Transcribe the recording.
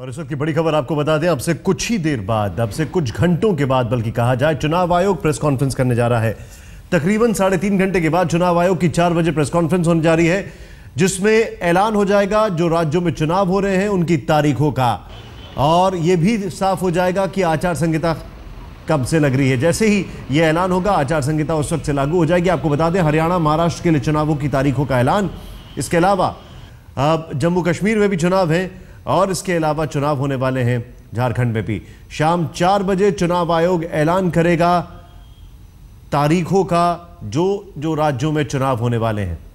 और इस वक्त की बड़ी खबर आपको बता दें अब से कुछ ही देर बाद अब से कुछ घंटों के बाद बल्कि कहा जाए चुनाव आयोग प्रेस कॉन्फ्रेंस करने जा रहा है तकरीबन साढ़े तीन घंटे के बाद चुनाव आयोग की चार बजे प्रेस कॉन्फ्रेंस होने जा रही है जिसमें ऐलान हो जाएगा जो राज्यों में चुनाव हो रहे हैं उनकी तारीखों का और ये भी साफ हो जाएगा कि आचार संहिता कब से लग रही है जैसे ही ये ऐलान होगा आचार संहिता उस वक्त से लागू हो जाएगी आपको बता दें हरियाणा महाराष्ट्र के लिए चुनावों की तारीखों का ऐलान इसके अलावा जम्मू कश्मीर में भी चुनाव हैं और इसके अलावा चुनाव होने वाले हैं झारखंड में भी शाम चार बजे चुनाव आयोग ऐलान करेगा तारीखों का जो जो राज्यों में चुनाव होने वाले हैं